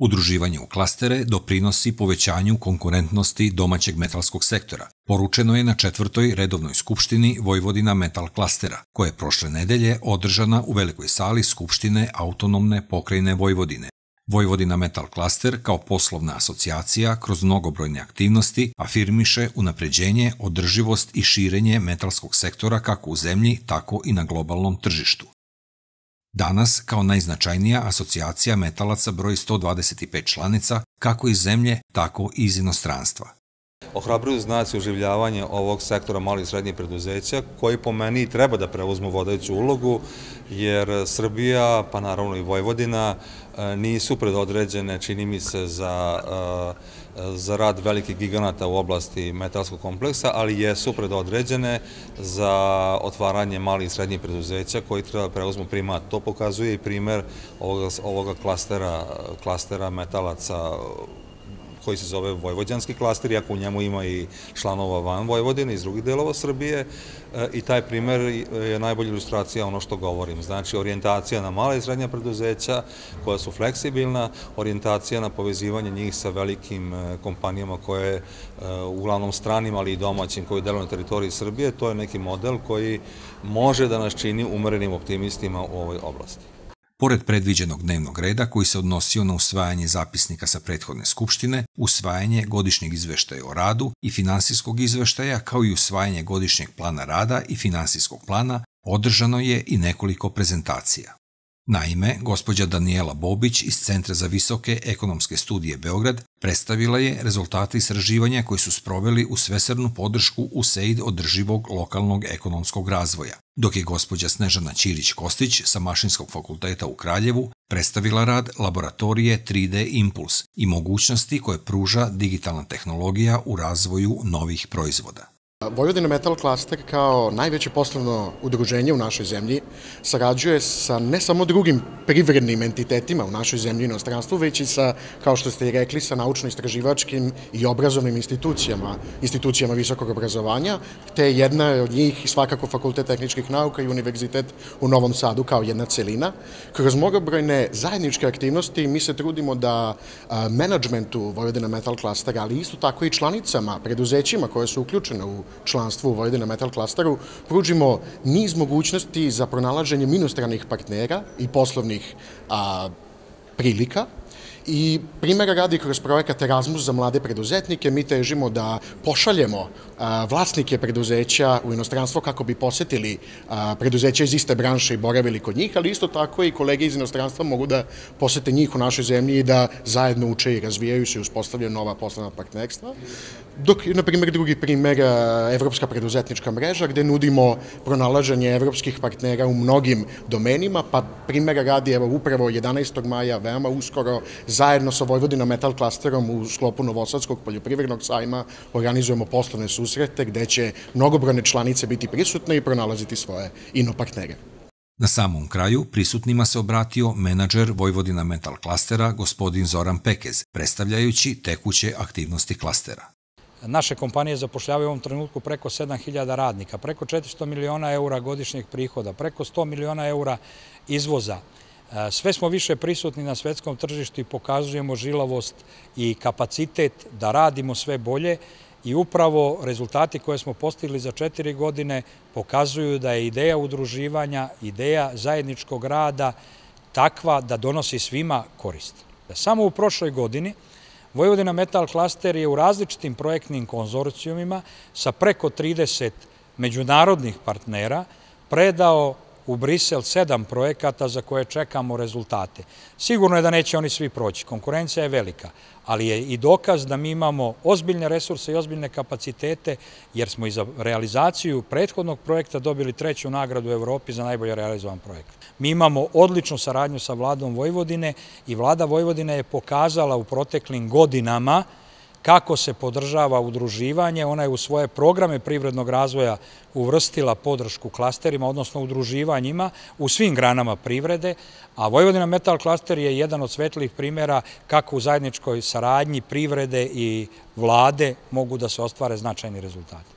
Udruživanje u klastere doprinosi povećanju konkurentnosti domaćeg metalskog sektora, poručeno je na četvrtoj redovnoj skupštini Vojvodina Metal Klastera, koja je prošle nedelje održana u velikoj sali Skupštine autonomne pokrajine Vojvodine. Vojvodina Metal Klaster kao poslovna asocijacija kroz mnogobrojne aktivnosti afirmiše unapređenje, održivost i širenje metalskog sektora kako u zemlji, tako i na globalnom tržištu. Danas, kao najznačajnija asocijacija metalaca broji 125 članica, kako iz zemlje, tako i iz inostranstva. Ohrabruju znaci oživljavanje ovog sektora malih i srednjih preduzeća koji po meni i treba da preuzmu vodajuću ulogu jer Srbija, pa naravno i Vojvodina e, nisu predodređene, čini mi se, za, e, za rad velikih giganata u oblasti metalskog kompleksa, ali jesu predodređene za otvaranje malih i srednjih preduzeća koji treba da preuzmu primat. To pokazuje i primer ovoga, ovoga klastera, klastera metalaca koji se zove Vojvođanski klaster, iako u njemu ima i članova van Vojvodine iz drugih delova Srbije e, i taj primer je najbolja ilustracija ono što govorim. Znači, orijentacija na mala i srednja preduzeća koja su fleksibilna, orijentacija na povezivanje njih sa velikim e, kompanijama koje e, uglavnom stranim, ali i domaćim koji deluju na teritoriji Srbije, to je neki model koji može da nas čini umerenim optimistima u ovoj oblasti. Pored predviđenog dnevnog reda koji se odnosio na usvajanje zapisnika sa prethodne skupštine, usvajanje godišnjeg izveštaja o radu i finansijskog izveštaja kao i usvajanje godišnjeg plana rada i finansijskog plana, održano je i nekoliko prezentacija. Naime, gospođa Daniela Bobić iz Centra za visoke ekonomske studije Beograd predstavila je rezultate istraživanja koji su sproveli u svesrnu podršku USAID održivog lokalnog ekonomskog razvoja, dok je gospođa Snežana Ćirić-Kostić sa Mašinskog fakulteta u Kraljevu predstavila rad laboratorije 3D Impuls i mogućnosti koje pruža digitalna tehnologija u razvoju novih proizvoda. Vojvodina Metal Cluster kao najveće poslovno udruženje u našoj zemlji sarađuje sa ne samo drugim privrednim entitetima u našoj zemlji i inostranstvu, već i sa, kao što ste i rekli, sa naučno-istraživačkim i obrazovnim institucijama, institucijama visokog obrazovanja, te jedna od njih svakako Fakultet tehničkih nauka i Univerzitet u Novom Sadu kao jedna celina. Kroz mnogobrojne zajedničke aktivnosti mi se trudimo da menadžmentu Vojvodina Metal Cluster, ali isto tako i članicama, preduzećima koje su uključene u članstvu u Vojdina Metal Clusteru, pružimo niz mogućnosti za pronalaženje inostranih partnera i poslovnih a, prilika I primjera radi kroz projekat Erasmus za mlade preduzetnike, mi težimo da pošaljemo vlasnike preduzeća u inostranstvo kako bi posetili preduzeća iz iste branše i boravili kod njih, ali isto tako i kolege iz inostranstva mogu da posete njih u našoj zemlji i da zajedno uče i razvijaju se i uspostavljaju nova poslovna partnerstva. Dok, na primjer, drugi primer, Evropska preduzetnička mreža, gde nudimo pronalaženje evropskih partnera u mnogim domenima, pa primjera radi, evo, upravo 11. maja, veoma uskoro, zajedno sa Vojvodina Metal Clusterom u sklopu Novosadskog poljoprivrednog sajma organizujemo poslovne susrete gde će mnogobrojne članice biti prisutne i pronalaziti svoje inopartnere. Na samom kraju prisutnima se obratio menadžer Vojvodina Metal Klastera gospodin Zoran Pekez, predstavljajući tekuće aktivnosti klastera. Naše kompanije zapošljavaju u ovom trenutku preko 7000 radnika, preko 400 miliona eura godišnjeg prihoda, preko 100 miliona eura izvoza. Sve smo više prisutni na svetskom tržištu i pokazujemo žilavost i kapacitet da radimo sve bolje i upravo rezultati koje smo postigli za četiri godine pokazuju da je ideja udruživanja, ideja zajedničkog rada takva da donosi svima korist. Samo u prošloj godini Vojvodina Metal Cluster je u različitim projektnim konzorcijumima sa preko 30 međunarodnih partnera predao u Brisel sedam projekata za koje čekamo rezultate. Sigurno je da neće oni svi proći, konkurencija je velika, ali je i dokaz da mi imamo ozbiljne resurse i ozbiljne kapacitete, jer smo i za realizaciju prethodnog projekta dobili treću nagradu u Evropi za najbolje realizovan projekt. Mi imamo odličnu saradnju sa vladom Vojvodine i vlada Vojvodine je pokazala u proteklim godinama kako se podržava udruživanje. Ona je u svoje programe privrednog razvoja uvrstila podršku klasterima, odnosno udruživanjima u svim granama privrede, a Vojvodina Metal Klaster je jedan od svetlih primjera kako u zajedničkoj saradnji privrede i vlade mogu da se ostvare značajni rezultati.